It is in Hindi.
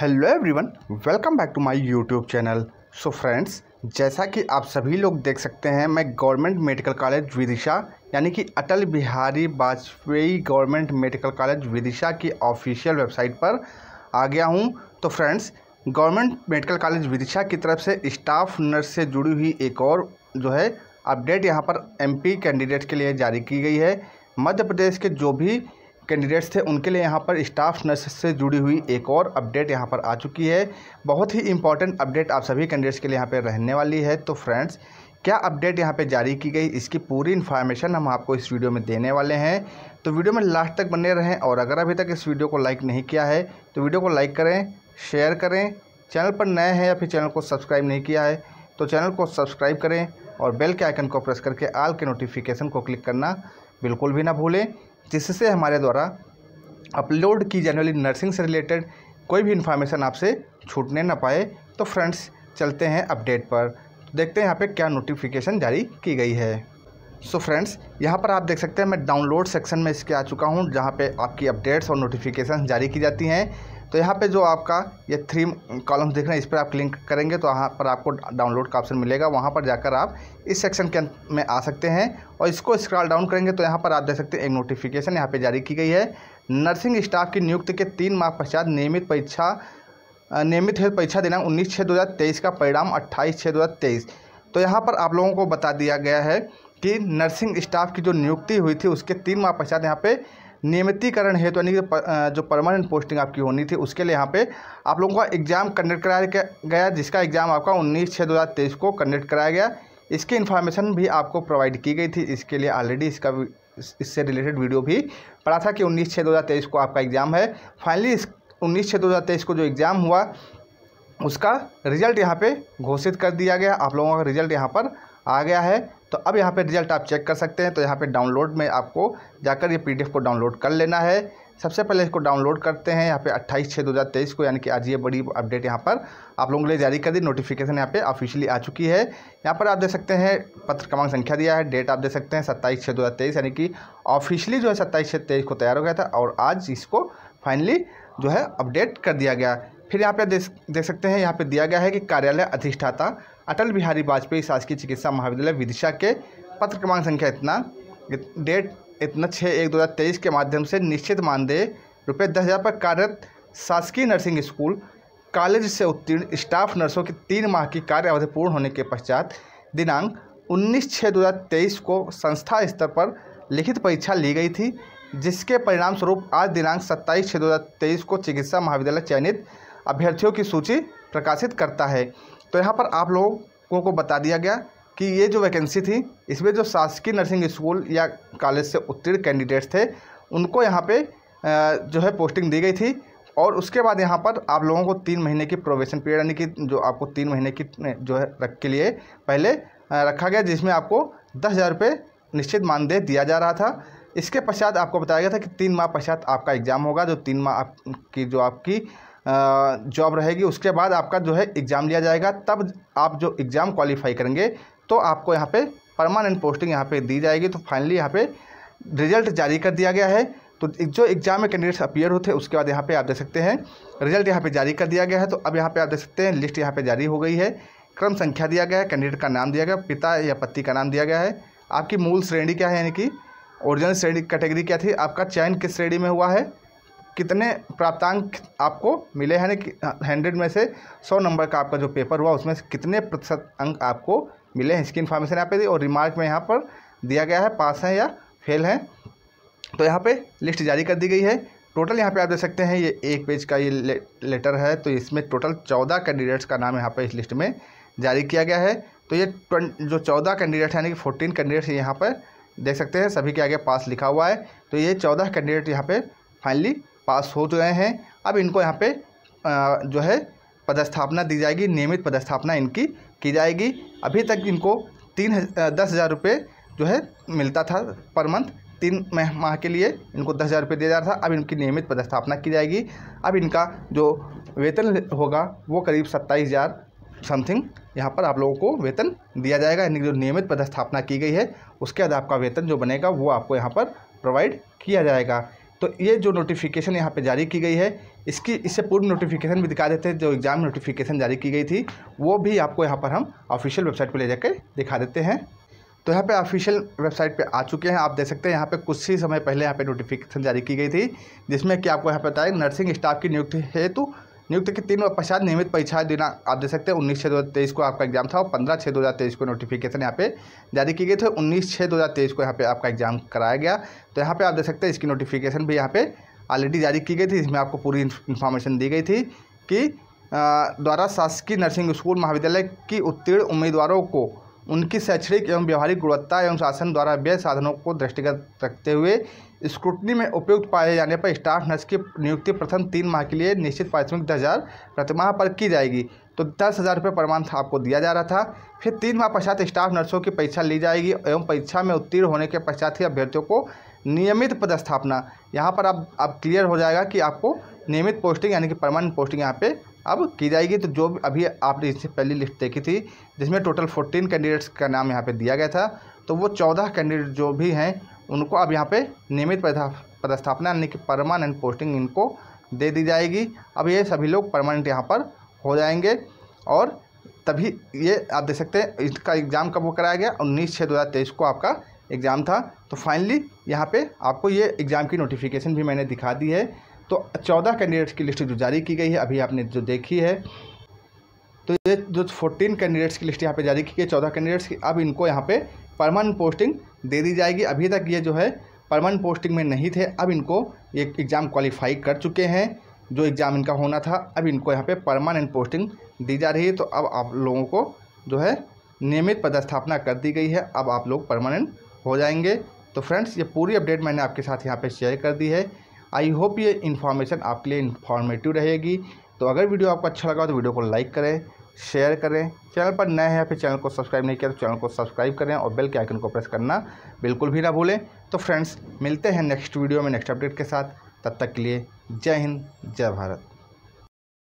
hello everyone welcome back to my YouTube channel so friends जैसा कि आप सभी लोग देख सकते हैं मैं गवर्नमेंट मेडिकल कॉलेज विदिशा यानी कि Atal Bihari Vajpayee government medical college Vidisha की ऑफिशियल वेबसाइट पर आ गया हूं तो friends government medical college Vidisha की तरफ से स्टाफ नर्स से जुड़ी हुई एक और जो है अपडेट यहाँ पर एम कैंडिडेट के लिए जारी की गई है मध्य प्रदेश के जो भी कैंडिडेट्स थे उनके लिए यहाँ पर स्टाफ नर्स से जुड़ी हुई एक और अपडेट यहाँ पर आ चुकी है बहुत ही इंपॉर्टेंट अपडेट आप सभी कैंडिडेट्स के लिए यहाँ पर रहने वाली है तो फ्रेंड्स क्या अपडेट यहाँ पे जारी की गई इसकी पूरी इन्फॉर्मेशन हम आपको इस वीडियो में देने वाले हैं तो वीडियो में लास्ट तक बने रहें और अगर अभी तक इस वीडियो को लाइक नहीं किया है तो वीडियो को लाइक करें शेयर करें चैनल पर नए हैं या फिर चैनल को सब्सक्राइब नहीं किया है तो चैनल को सब्सक्राइब करें और बेल के आइकन को प्रेस करके आल के नोटिफिकेशन को क्लिक करना बिल्कुल भी ना भूलें जिससे हमारे द्वारा अपलोड की जाने वाली नर्सिंग से रिलेटेड कोई भी इन्फॉर्मेशन आपसे छूटने ना पाए तो फ्रेंड्स चलते हैं अपडेट पर तो देखते हैं यहाँ पे क्या नोटिफिकेशन जारी की गई है सो फ्रेंड्स यहाँ पर आप देख सकते हैं मैं डाउनलोड सेक्शन में इसके आ चुका हूँ जहाँ पे आपकी अपडेट्स और नोटिफिकेशन जारी की जाती हैं तो यहाँ पे जो आपका ये थ्री कॉलम्स देख रहे हैं इस पर आप क्लिक करेंगे तो यहाँ पर आपको डाउनलोड का ऑप्शन मिलेगा वहाँ पर जाकर आप इस सेक्शन के अंत में आ सकते हैं और इसको स्क्रॉल डाउन करेंगे तो यहाँ पर आप देख सकते हैं एक नोटिफिकेशन यहाँ पर जारी की गई है नर्सिंग स्टाफ की नियुक्ति के तीन माह पश्चात नियमित परीक्षा नियमित है परीक्षा देना उन्नीस छः दो हज़ार तेईस का परिणाम अट्ठाईस छः दो हज़ार तेईस तो यहाँ पर आप लोगों को बता दिया गया है कि नर्सिंग स्टाफ की जो नियुक्ति हुई थी उसके तीन माह पश्चात यहाँ पे नियमितीकरण हेतु यानी यानी जो परमानेंट पोस्टिंग आपकी होनी थी उसके लिए यहाँ पे आप लोगों का एग्ज़ाम कंडक्ट कराया गया जिसका एग्ज़ाम आपका उन्नीस छः दो हज़ार तेईस को कंडक्ट कराया गया इसकी इन्फॉर्मेशन भी आपको प्रोवाइड की गई थी इसके लिए ऑलरेडी इसका इससे रिलेटेड वीडियो भी पड़ा था कि उन्नीस छः दो हज़ार तेईस को आपका एग्ज़ाम है फाइनली इस उन्नीस छः दो हज़ार तेईस को जो एग्ज़ाम हुआ उसका रिज़ल्ट यहाँ पे घोषित कर दिया गया आप लोगों का रिज़ल्ट यहाँ पर आ गया है तो अब यहाँ पे रिजल्ट आप चेक कर सकते हैं तो यहाँ पे डाउनलोड में आपको जाकर ये पीडीएफ को डाउनलोड कर लेना है सबसे पहले इसको डाउनलोड करते हैं यहाँ पे 28 छः 2023 को यानी कि आज ये बड़ी अपडेट यहाँ पर आप लोगों के लिए जारी कर दी नोटिफिकेशन यहाँ पे ऑफिशियली आ चुकी है यहाँ पर आप देख सकते हैं पत्र क्रमांक संख्या दिया है डेट आप देख सकते हैं सत्ताईस छः दो यानी कि ऑफिशियली जो है सत्ताईस छः तेईस को तैयार हो गया था और आज इसको फाइनली जो है अपडेट कर दिया गया फिर यहाँ पे देख देख सकते हैं यहाँ पे दिया गया है कि कार्यालय अधिष्ठाता अटल बिहारी वाजपेयी शासकीय चिकित्सा महाविद्यालय विदिशा के पत्र क्रमांक संख्या इतना डेट इतना छः एक दो हज़ार तेईस के माध्यम से निश्चित मानदेय रुपये दस हज़ार पर कार्यरत शासकीय नर्सिंग स्कूल कॉलेज से उत्तीर्ण स्टाफ नर्सों की तीन माह की कार्य अवधि पूर्ण होने के पश्चात दिनांक 19 छः दो को संस्था स्तर पर लिखित परीक्षा ली गई थी जिसके परिणाम स्वरूप आज दिनांक 27 छः दो को चिकित्सा महाविद्यालय चयनित अभ्यर्थियों की सूची प्रकाशित करता है तो यहाँ पर आप लोगों को बता दिया गया कि ये जो वैकेंसी थी इसमें जो शासकीय नर्सिंग स्कूल या कॉलेज से उत्तीर्ण कैंडिडेट्स थे उनको यहाँ पे जो है पोस्टिंग दी गई थी और उसके बाद यहाँ पर आप लोगों को तीन महीने की प्रोवेशन पीरियड यानी कि जो आपको तीन महीने की जो है रख के लिए पहले रखा गया जिसमें आपको दस हज़ार रुपये निश्चित मानदेय दिया जा रहा था इसके पश्चात आपको बताया गया था कि तीन माह पश्चात आपका एग्ज़ाम होगा जो तीन माह आपकी जो आपकी जॉब रहेगी उसके बाद आपका जो है एग्ज़ाम लिया जाएगा तब आप जो एग्ज़ाम क्वालिफाई करेंगे तो आपको यहाँ पे परमानेंट पोस्टिंग यहाँ पे दी जाएगी तो फाइनली यहाँ पे रिजल्ट जारी कर दिया गया है तो जो एग्ज़ाम में कैंडिडेट्स अपियर होते हैं उसके बाद यहाँ पे आप देख सकते हैं रिजल्ट यहाँ पे जारी कर दिया गया है तो अब यहाँ पे आप देख सकते हैं लिस्ट यहाँ पे जारी हो गई है क्रम संख्या दिया गया है कैंडिडेट का नाम दिया गया पिता या पति का नाम दिया गया है आपकी मूल श्रेणी क्या है यानी कि ओरिजिनल श्रेणी कैटेगरी क्या थी आपका चयन किस श्रेणी में हुआ है कितने प्राप्तांक आपको मिले हैं हंड्रेड हाँ, में से सौ नंबर का आपका जो पेपर हुआ उसमें से कितने प्रतिशत अंक आपको मिले हैं इसकी इन्फॉर्मेशन यहाँ पे दी और रिमार्क में यहाँ पर दिया गया है पास हैं या फेल हैं तो यहाँ पे लिस्ट जारी कर दी गई है टोटल यहाँ पे आप देख सकते हैं ये एक पेज का ये ले, लेटर है तो इसमें टोटल चौदह कैंडिडेट्स का नाम यहाँ पर इस लिस्ट में जारी किया गया है तो ये जो चौदह कैंडिडेट यानी कि फोर्टीन कैंडिडेट्स यहाँ पर देख सकते हैं सभी के आगे पास लिखा हुआ है तो ये चौदह कैंडिडेट यहाँ पर फाइनली पास हो गए हैं अब इनको यहाँ पे जो है पदस्थापना दी जाएगी नियमित पदस्थापना इनकी की जाएगी अभी तक इनको तीन दस हज़ार रुपये जो है मिलता था पर मंथ तीन माह के लिए इनको दस हज़ार रुपये दिया जा रहा था अब इनकी नियमित पदस्थापना की जाएगी अब इनका जो वेतन होगा वो करीब सत्ताईस हज़ार समथिंग यहाँ पर आप लोगों को वेतन दिया जाएगा यानी जो नियमित पदस्थापना की गई है उसके बाद आपका वेतन जो बनेगा वो आपको यहाँ पर प्रोवाइड किया जाएगा तो ये जो नोटिफिकेशन यहाँ पे जारी की गई है इसकी इससे पूर्व नोटिफिकेशन भी दिखा देते हैं जो एग्ज़ाम नोटिफिकेशन जारी की गई थी वो भी आपको यहाँ पर हम ऑफिशियल वेबसाइट पर ले जाकर दिखा देते हैं तो यहाँ पे ऑफिशियल वेबसाइट पे आ चुके हैं आप देख सकते हैं यहाँ पे कुछ ही समय पहले यहाँ पे नोटिफिकेशन जारी की गई थी जिसमें कि आपको यहाँ पे बताया नर्सिंग स्टाफ की नियुक्ति हेतु नियुक्ति के तीन पश्चात नियमित परीक्षा देना आप दे सकते हैं उन्नीस छः दो हज़ार तेईस को आपका एग्जाम था और पंद्रह छः दो हज़ार तेईस को नोटिफिकेशन यहाँ पे जारी की गई थी उन्नीस छः दो हज़ार तेईस को यहाँ पे आपका एग्जाम कराया गया तो यहाँ पे आप देख सकते हैं इसकी नोटिफिकेशन भी यहाँ पे ऑलरेडी जारी की गई थी इसमें आपको पूरी इन्फॉर्मेशन दी गई थी कि द्वारा शासकीय नर्सिंग स्कूल महाविद्यालय की उत्तीर्ण उम्मीदवारों को उनकी शैक्षणिक एवं व्यवहारिक गुणवत्ता एवं शासन द्वारा व्यय साधनों को दृष्टिगत रखते हुए स्क्रूटनी में उपयुक्त पाए जाने पर स्टाफ नर्स की नियुक्ति प्रथम तीन माह के लिए निश्चित पारिश्रमिक दस हज़ार प्रतिमाह पर की जाएगी तो दस हज़ार रुपये प्रमाण आपको दिया जा रहा था फिर तीन माह पश्चात स्टाफ नर्सों की परीक्षा ली जाएगी एवं परीक्षा में उत्तीर्ण होने के पश्चात ही अभ्यर्थियों को नियमित पदस्थापना यहाँ पर अब अब क्लियर हो जाएगा कि आपको नियमित पोस्टिंग यानी कि परमानेंट पोस्टिंग यहाँ पे अब की जाएगी तो जो अभी आपने इससे पहली लिस्ट देखी थी जिसमें टोटल फोर्टीन कैंडिडेट्स का नाम यहाँ पे दिया गया था तो वो चौदह कैंडिडेट जो भी हैं उनको अब यहाँ पे नियमित पदस्थापना यानी कि परमानेंट पोस्टिंग इनको दे दी जाएगी अब ये सभी लोग परमानेंट यहाँ पर हो जाएंगे और तभी ये आप देख सकते हैं इसका एग्ज़ाम कब कराया गया उन्नीस छः दो हज़ार तेईस को आपका एग्ज़ाम था तो फाइनली यहाँ पे आपको ये एग्ज़ाम की नोटिफिकेशन भी मैंने दिखा दी है तो चौदह कैंडिडेट्स की लिस्ट जो जारी की गई है अभी आपने जो देखी है तो ये जो फोर्टीन कैंडिडेट्स की लिस्ट यहाँ पे जारी की गई है चौदह कैंडिडेट्स की अब इनको यहाँ पे परमानेंट पोस्टिंग दे दी जाएगी अभी तक ये जो है परमानेंट पोस्टिंग में नहीं थे अब इनको ये एग्ज़ाम क्वालिफाई कर चुके हैं जो एग्ज़ाम इनका होना था अब इनको यहाँ पे परमानेंट पोस्टिंग दी जा रही है तो अब आप लोगों को जो है नियमित पदस्थापना कर दी गई है अब आप लोग परमानेंट हो जाएंगे तो फ्रेंड्स ये पूरी अपडेट मैंने आपके साथ यहाँ पे शेयर कर दी है आई होप ये इन्फॉर्मेशन आपके लिए इन्फॉर्मेटिव रहेगी तो अगर वीडियो आपको अच्छा लगा तो वीडियो को लाइक करें शेयर करें चैनल पर नए हैं या फिर चैनल को सब्सक्राइब नहीं किया तो चैनल को सब्सक्राइब करें और बेल के आइकन को प्रेस करना बिल्कुल भी ना भूलें तो फ्रेंड्स मिलते हैं नेक्स्ट वीडियो में नेक्स्ट अपडेट के साथ तब तक के लिए जय हिंद जय भारत